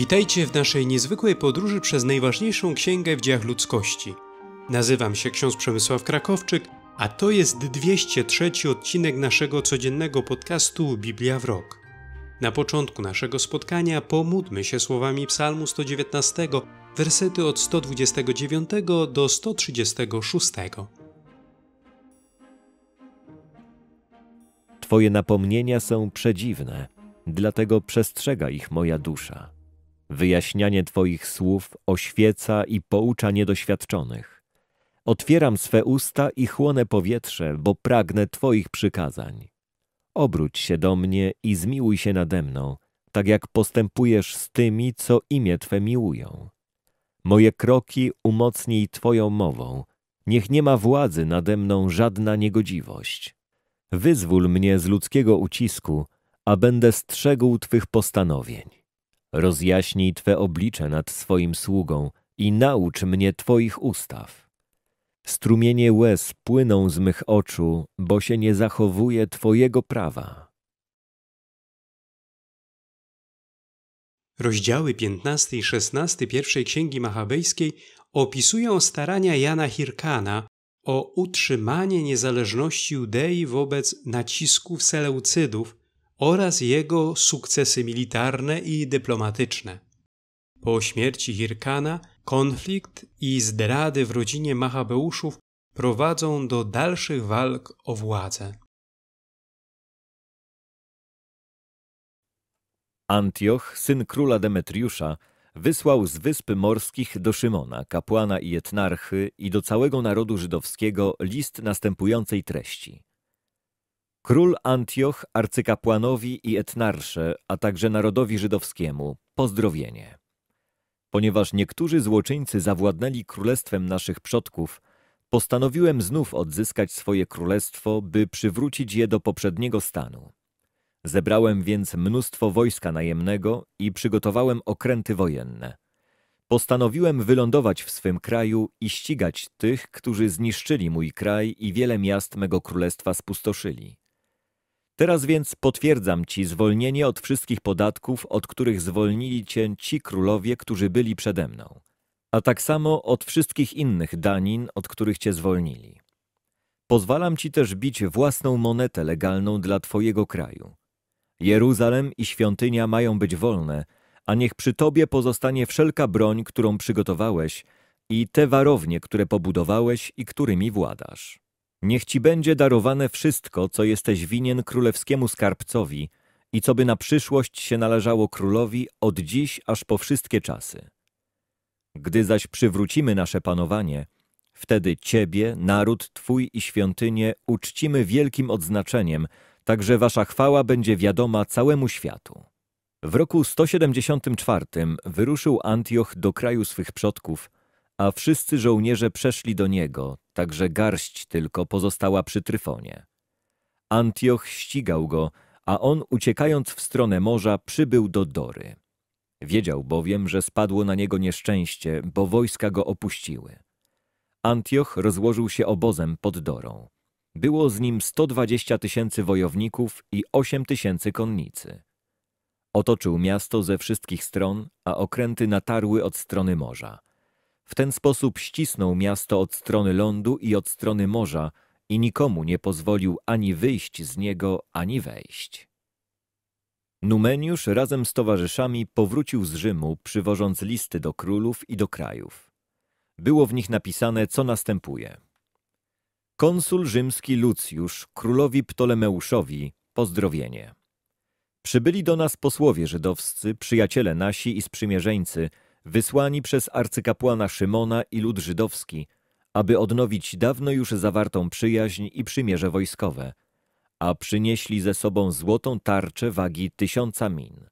Witajcie w naszej niezwykłej podróży przez najważniejszą księgę w dziejach ludzkości. Nazywam się ksiądz Przemysław Krakowczyk, a to jest 203 odcinek naszego codziennego podcastu Biblia w rok. Na początku naszego spotkania pomódmy się słowami Psalmu 119, wersety od 129 do 136. Twoje napomnienia są przedziwne, dlatego przestrzega ich moja dusza. Wyjaśnianie Twoich słów oświeca i poucza niedoświadczonych. Otwieram swe usta i chłonę powietrze, bo pragnę Twoich przykazań. Obróć się do mnie i zmiłuj się nade mną, tak jak postępujesz z tymi, co imię Twe miłują. Moje kroki umocnij Twoją mową, niech nie ma władzy nade mną żadna niegodziwość. Wyzwól mnie z ludzkiego ucisku, a będę strzegł Twych postanowień. Rozjaśnij Twe oblicze nad swoim sługą i naucz mnie Twoich ustaw. Strumienie łez płyną z mych oczu, bo się nie zachowuje Twojego prawa. Rozdziały 15 i 16 pierwszej Księgi Machabejskiej opisują starania Jana Hirkana o utrzymanie niezależności Judei wobec nacisków Seleucydów oraz jego sukcesy militarne i dyplomatyczne. Po śmierci Hirkana konflikt i zdrady w rodzinie Machabeuszów prowadzą do dalszych walk o władzę. Antioch, syn króla Demetriusza, wysłał z Wyspy Morskich do Szymona, kapłana i etnarchy i do całego narodu żydowskiego list następującej treści. Król Antioch arcykapłanowi i etnarsze, a także narodowi żydowskiemu, pozdrowienie. Ponieważ niektórzy złoczyńcy zawładnęli królestwem naszych przodków, postanowiłem znów odzyskać swoje królestwo, by przywrócić je do poprzedniego stanu. Zebrałem więc mnóstwo wojska najemnego i przygotowałem okręty wojenne. Postanowiłem wylądować w swym kraju i ścigać tych, którzy zniszczyli mój kraj i wiele miast mego królestwa spustoszyli. Teraz więc potwierdzam ci zwolnienie od wszystkich podatków, od których zwolnili cię ci królowie, którzy byli przede mną, a tak samo od wszystkich innych danin, od których cię zwolnili. Pozwalam ci też bić własną monetę legalną dla twojego kraju. Jeruzalem i świątynia mają być wolne, a niech przy tobie pozostanie wszelka broń, którą przygotowałeś i te warownie, które pobudowałeś i którymi władasz. Niech ci będzie darowane wszystko, co jesteś winien królewskiemu skarbcowi i co by na przyszłość się należało królowi od dziś aż po wszystkie czasy. Gdy zaś przywrócimy nasze panowanie, wtedy ciebie, naród twój i świątynię uczcimy wielkim odznaczeniem, także wasza chwała będzie wiadoma całemu światu. W roku 174 wyruszył Antioch do kraju swych przodków, a wszyscy żołnierze przeszli do niego, także że garść tylko pozostała przy Tryfonie. Antioch ścigał go, a on uciekając w stronę morza przybył do Dory. Wiedział bowiem, że spadło na niego nieszczęście, bo wojska go opuściły. Antioch rozłożył się obozem pod Dorą. Było z nim 120 tysięcy wojowników i 8 tysięcy konnicy. Otoczył miasto ze wszystkich stron, a okręty natarły od strony morza. W ten sposób ścisnął miasto od strony lądu i od strony morza i nikomu nie pozwolił ani wyjść z niego, ani wejść. Numeniusz razem z towarzyszami powrócił z Rzymu, przywożąc listy do królów i do krajów. Było w nich napisane, co następuje. Konsul rzymski Lucjusz, królowi Ptolemeuszowi, pozdrowienie. Przybyli do nas posłowie żydowscy, przyjaciele nasi i sprzymierzeńcy – wysłani przez arcykapłana Szymona i lud żydowski, aby odnowić dawno już zawartą przyjaźń i przymierze wojskowe, a przynieśli ze sobą złotą tarczę wagi tysiąca min.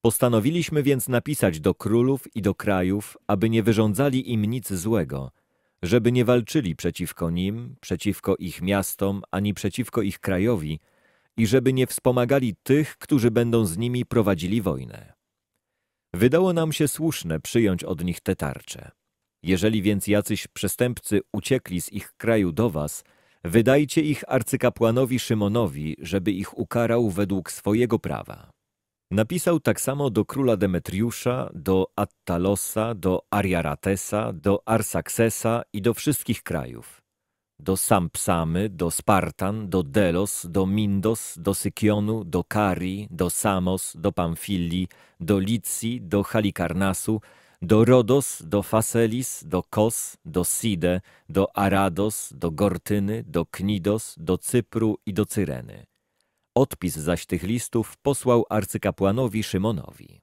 Postanowiliśmy więc napisać do królów i do krajów, aby nie wyrządzali im nic złego, żeby nie walczyli przeciwko nim, przeciwko ich miastom, ani przeciwko ich krajowi i żeby nie wspomagali tych, którzy będą z nimi prowadzili wojnę. Wydało nam się słuszne przyjąć od nich te tarcze. Jeżeli więc jacyś przestępcy uciekli z ich kraju do was, wydajcie ich arcykapłanowi Szymonowi, żeby ich ukarał według swojego prawa. Napisał tak samo do króla Demetriusza, do Attalosa, do Ariaratesa, do Arsaksesa i do wszystkich krajów do Sampsamy, do Spartan, do Delos, do Mindos, do Sykionu, do Kari, do Samos, do Pamfilii, do Licji, do Halikarnasu, do Rodos, do Faselis, do Kos, do Side, do Arados, do Gortyny, do Knidos, do Cypru i do Cyreny. Odpis zaś tych listów posłał arcykapłanowi Szymonowi.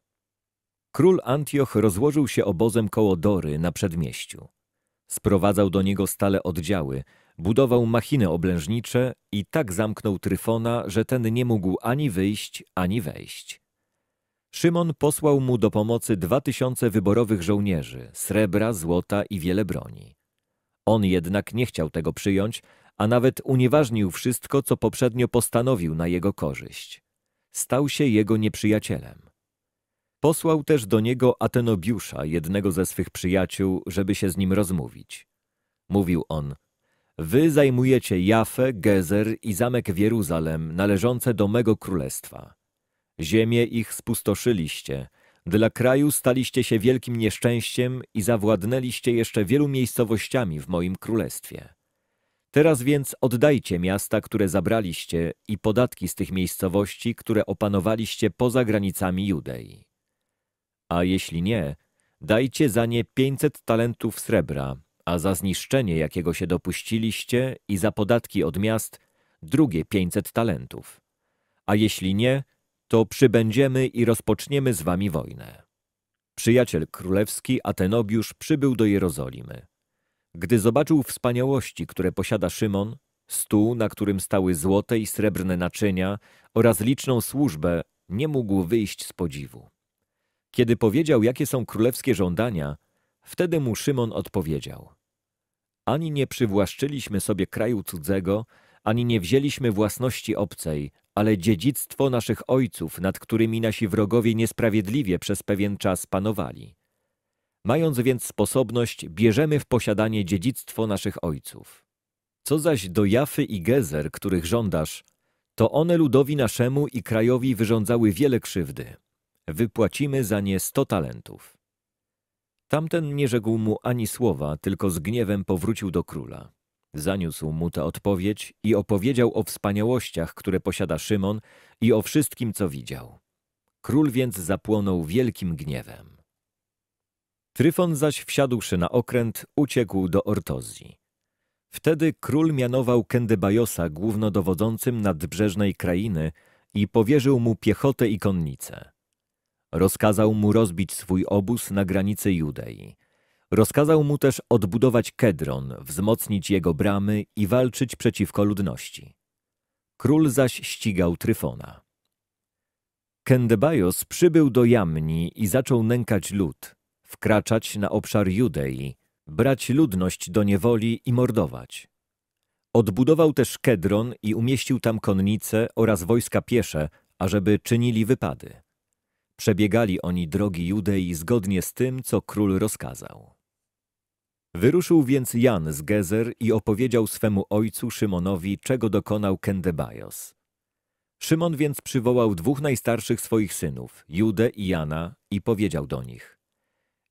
Król Antioch rozłożył się obozem koło Dory na przedmieściu. Sprowadzał do niego stale oddziały, Budował machiny oblężnicze i tak zamknął Tryfona, że ten nie mógł ani wyjść, ani wejść. Szymon posłał mu do pomocy dwa tysiące wyborowych żołnierzy, srebra, złota i wiele broni. On jednak nie chciał tego przyjąć, a nawet unieważnił wszystko, co poprzednio postanowił na jego korzyść. Stał się jego nieprzyjacielem. Posłał też do niego Atenobiusza, jednego ze swych przyjaciół, żeby się z nim rozmówić. Mówił on – Wy zajmujecie Jafę, Gezer i zamek Jeruzalem, należące do mego królestwa. Ziemię ich spustoszyliście, dla kraju staliście się wielkim nieszczęściem i zawładnęliście jeszcze wielu miejscowościami w moim królestwie. Teraz więc oddajcie miasta, które zabraliście i podatki z tych miejscowości, które opanowaliście poza granicami Judei. A jeśli nie, dajcie za nie pięćset talentów srebra, a za zniszczenie, jakiego się dopuściliście i za podatki od miast, drugie pięćset talentów. A jeśli nie, to przybędziemy i rozpoczniemy z wami wojnę. Przyjaciel królewski Atenobiusz przybył do Jerozolimy. Gdy zobaczył wspaniałości, które posiada Szymon, stół, na którym stały złote i srebrne naczynia oraz liczną służbę, nie mógł wyjść z podziwu. Kiedy powiedział, jakie są królewskie żądania, wtedy mu Szymon odpowiedział – ani nie przywłaszczyliśmy sobie kraju cudzego, ani nie wzięliśmy własności obcej, ale dziedzictwo naszych ojców, nad którymi nasi wrogowie niesprawiedliwie przez pewien czas panowali. Mając więc sposobność, bierzemy w posiadanie dziedzictwo naszych ojców. Co zaś do Jafy i Gezer, których żądasz, to one ludowi naszemu i krajowi wyrządzały wiele krzywdy. Wypłacimy za nie sto talentów. Tamten nie rzekł mu ani słowa, tylko z gniewem powrócił do króla. Zaniósł mu tę odpowiedź i opowiedział o wspaniałościach, które posiada Szymon i o wszystkim, co widział. Król więc zapłonął wielkim gniewem. Tryfon zaś wsiadłszy na okręt, uciekł do Ortozji. Wtedy król mianował Kendybajosa głównodowodzącym nadbrzeżnej krainy i powierzył mu piechotę i konnicę. Rozkazał mu rozbić swój obóz na granicy Judei. Rozkazał mu też odbudować Kedron, wzmocnić jego bramy i walczyć przeciwko ludności. Król zaś ścigał Tryfona. Kendebajos przybył do Jamni i zaczął nękać lud, wkraczać na obszar Judei, brać ludność do niewoli i mordować. Odbudował też Kedron i umieścił tam konnice oraz wojska piesze, ażeby czynili wypady. Przebiegali oni drogi Judei zgodnie z tym, co król rozkazał. Wyruszył więc Jan z Gezer i opowiedział swemu ojcu Szymonowi, czego dokonał Kendebajos. Szymon więc przywołał dwóch najstarszych swoich synów, Judę i Jana, i powiedział do nich.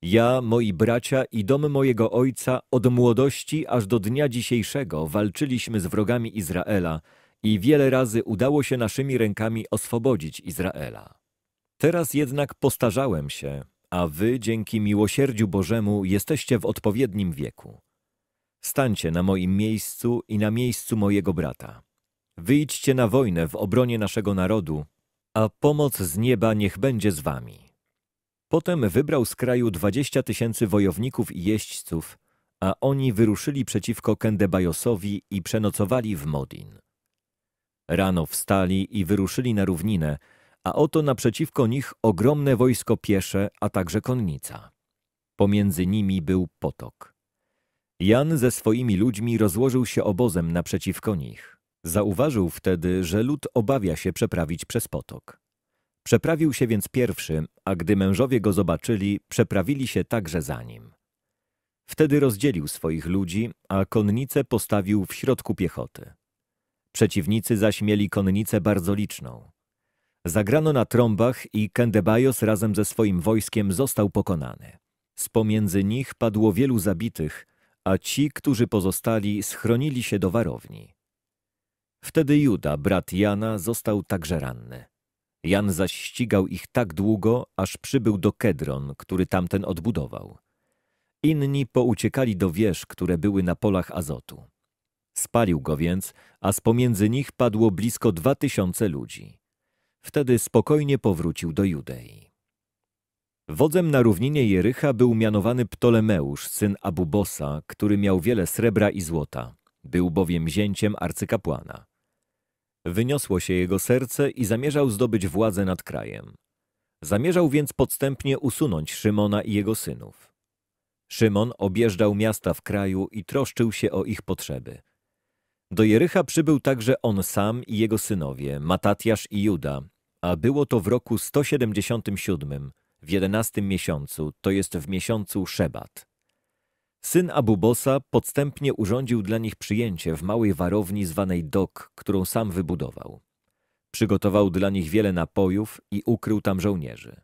Ja, moi bracia i dom mojego ojca od młodości aż do dnia dzisiejszego walczyliśmy z wrogami Izraela i wiele razy udało się naszymi rękami oswobodzić Izraela. Teraz jednak postarzałem się, a wy dzięki miłosierdziu Bożemu jesteście w odpowiednim wieku. Stańcie na moim miejscu i na miejscu mojego brata. Wyjdźcie na wojnę w obronie naszego narodu, a pomoc z nieba niech będzie z wami. Potem wybrał z kraju dwadzieścia tysięcy wojowników i jeźdźców, a oni wyruszyli przeciwko Kendebajosowi i przenocowali w Modin. Rano wstali i wyruszyli na równinę, a oto naprzeciwko nich ogromne wojsko piesze, a także konnica. Pomiędzy nimi był potok. Jan ze swoimi ludźmi rozłożył się obozem naprzeciwko nich. Zauważył wtedy, że lud obawia się przeprawić przez potok. Przeprawił się więc pierwszy, a gdy mężowie go zobaczyli, przeprawili się także za nim. Wtedy rozdzielił swoich ludzi, a konnicę postawił w środku piechoty. Przeciwnicy zaś mieli konnicę bardzo liczną. Zagrano na trąbach i Kendebajos razem ze swoim wojskiem został pokonany. Z pomiędzy nich padło wielu zabitych, a ci, którzy pozostali, schronili się do warowni. Wtedy Juda, brat Jana, został także ranny. Jan zaś ścigał ich tak długo, aż przybył do Kedron, który tamten odbudował. Inni pouciekali do wież, które były na polach azotu. Spalił go więc, a z pomiędzy nich padło blisko dwa tysiące ludzi. Wtedy spokojnie powrócił do Judei. Wodzem na równinie Jericha był mianowany Ptolemeusz, syn Abubosa, który miał wiele srebra i złota. Był bowiem zięciem arcykapłana. Wyniosło się jego serce i zamierzał zdobyć władzę nad krajem. Zamierzał więc podstępnie usunąć Szymona i jego synów. Szymon objeżdżał miasta w kraju i troszczył się o ich potrzeby. Do Jericha przybył także on sam i jego synowie, Matatiasz i Juda, a było to w roku 177, w jedenastym miesiącu, to jest w miesiącu Szebat. Syn Abubosa podstępnie urządził dla nich przyjęcie w małej warowni zwanej Dok, którą sam wybudował. Przygotował dla nich wiele napojów i ukrył tam żołnierzy.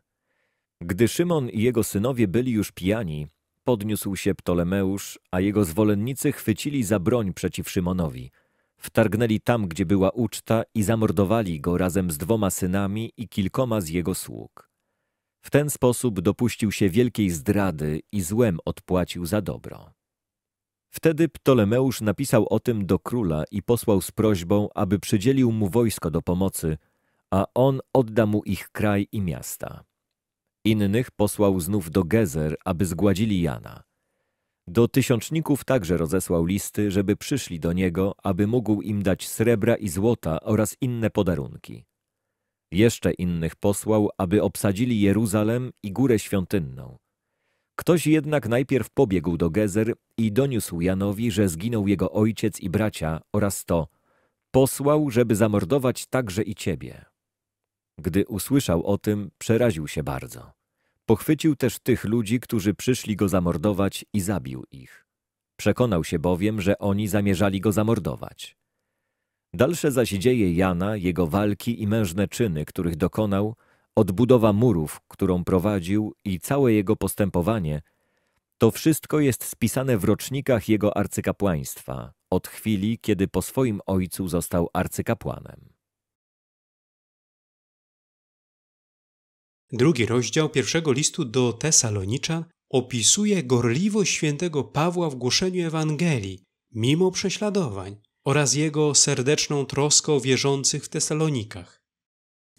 Gdy Szymon i jego synowie byli już pijani, Podniósł się Ptolemeusz, a jego zwolennicy chwycili za broń przeciw Szymonowi. Wtargnęli tam, gdzie była uczta i zamordowali go razem z dwoma synami i kilkoma z jego sług. W ten sposób dopuścił się wielkiej zdrady i złem odpłacił za dobro. Wtedy Ptolemeusz napisał o tym do króla i posłał z prośbą, aby przydzielił mu wojsko do pomocy, a on odda mu ich kraj i miasta. Innych posłał znów do Gezer, aby zgładzili Jana. Do tysiączników także rozesłał listy, żeby przyszli do niego, aby mógł im dać srebra i złota oraz inne podarunki. Jeszcze innych posłał, aby obsadzili Jeruzalem i Górę Świątynną. Ktoś jednak najpierw pobiegł do Gezer i doniósł Janowi, że zginął jego ojciec i bracia oraz to – posłał, żeby zamordować także i ciebie. Gdy usłyszał o tym, przeraził się bardzo. Pochwycił też tych ludzi, którzy przyszli go zamordować i zabił ich. Przekonał się bowiem, że oni zamierzali go zamordować. Dalsze zaś dzieje Jana, jego walki i mężne czyny, których dokonał, odbudowa murów, którą prowadził i całe jego postępowanie, to wszystko jest spisane w rocznikach jego arcykapłaństwa, od chwili, kiedy po swoim ojcu został arcykapłanem. Drugi rozdział pierwszego listu do Tesalonicza opisuje gorliwość świętego Pawła w głoszeniu Ewangelii, mimo prześladowań, oraz jego serdeczną troskę o wierzących w Tesalonikach.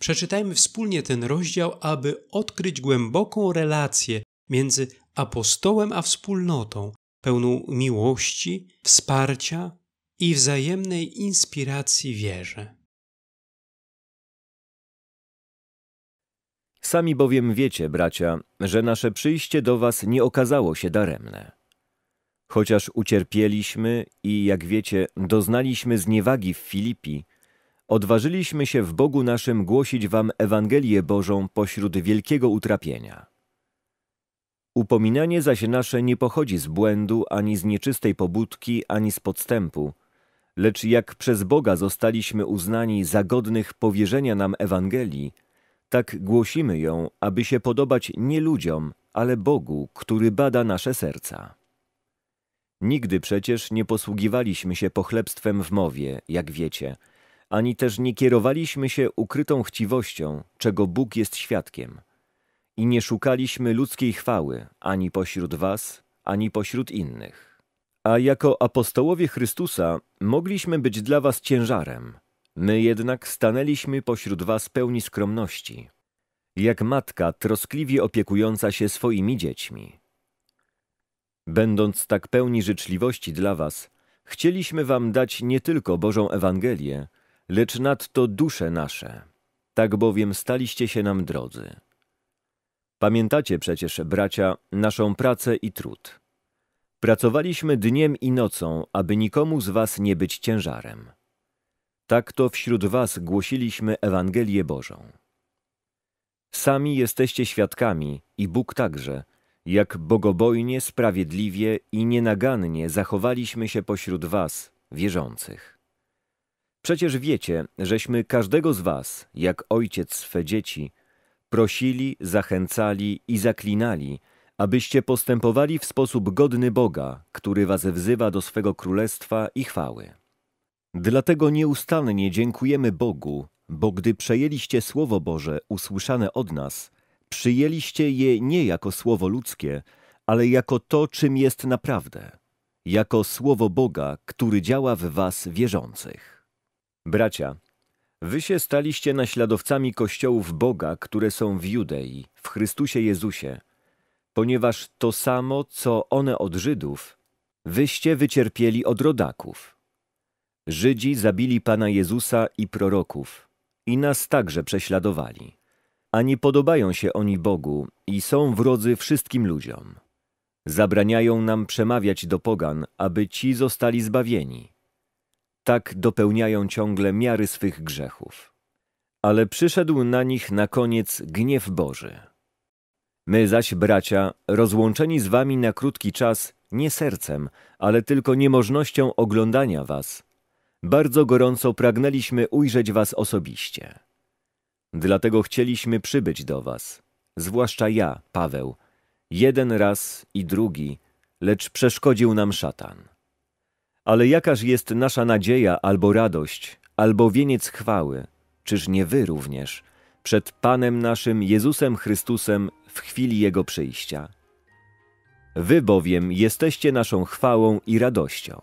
Przeczytajmy wspólnie ten rozdział, aby odkryć głęboką relację między apostołem a wspólnotą, pełną miłości, wsparcia i wzajemnej inspiracji wierze. Sami bowiem wiecie, bracia, że nasze przyjście do was nie okazało się daremne. Chociaż ucierpieliśmy i, jak wiecie, doznaliśmy zniewagi w Filipi, odważyliśmy się w Bogu naszym głosić wam Ewangelię Bożą pośród wielkiego utrapienia. Upominanie zaś nasze nie pochodzi z błędu, ani z nieczystej pobudki, ani z podstępu, lecz jak przez Boga zostaliśmy uznani za godnych powierzenia nam Ewangelii, tak głosimy ją, aby się podobać nie ludziom, ale Bogu, który bada nasze serca. Nigdy przecież nie posługiwaliśmy się pochlebstwem w mowie, jak wiecie, ani też nie kierowaliśmy się ukrytą chciwością, czego Bóg jest świadkiem. I nie szukaliśmy ludzkiej chwały ani pośród was, ani pośród innych. A jako apostołowie Chrystusa mogliśmy być dla was ciężarem – My jednak stanęliśmy pośród was pełni skromności, jak matka troskliwie opiekująca się swoimi dziećmi. Będąc tak pełni życzliwości dla was, chcieliśmy wam dać nie tylko Bożą Ewangelię, lecz nadto dusze nasze, tak bowiem staliście się nam drodzy. Pamiętacie przecież, bracia, naszą pracę i trud. Pracowaliśmy dniem i nocą, aby nikomu z was nie być ciężarem. Tak to wśród was głosiliśmy Ewangelię Bożą. Sami jesteście świadkami i Bóg także, jak bogobojnie, sprawiedliwie i nienagannie zachowaliśmy się pośród was, wierzących. Przecież wiecie, żeśmy każdego z was, jak ojciec swe dzieci, prosili, zachęcali i zaklinali, abyście postępowali w sposób godny Boga, który was wzywa do swego królestwa i chwały. Dlatego nieustannie dziękujemy Bogu, bo gdy przejęliście Słowo Boże usłyszane od nas, przyjęliście je nie jako Słowo ludzkie, ale jako to, czym jest naprawdę, jako Słowo Boga, który działa w was wierzących. Bracia, wy się staliście naśladowcami kościołów Boga, które są w Judei, w Chrystusie Jezusie, ponieważ to samo, co one od Żydów, wyście wycierpieli od rodaków. Żydzi zabili Pana Jezusa i proroków i nas także prześladowali. A nie podobają się oni Bogu i są wrodzy wszystkim ludziom. Zabraniają nam przemawiać do pogan, aby ci zostali zbawieni. Tak dopełniają ciągle miary swych grzechów. Ale przyszedł na nich na koniec gniew Boży. My zaś, bracia, rozłączeni z wami na krótki czas, nie sercem, ale tylko niemożnością oglądania was – bardzo gorąco pragnęliśmy ujrzeć was osobiście. Dlatego chcieliśmy przybyć do was, zwłaszcza ja, Paweł, jeden raz i drugi, lecz przeszkodził nam szatan. Ale jakaż jest nasza nadzieja albo radość, albo wieniec chwały, czyż nie wy również, przed Panem naszym Jezusem Chrystusem w chwili Jego przyjścia. Wy bowiem jesteście naszą chwałą i radością.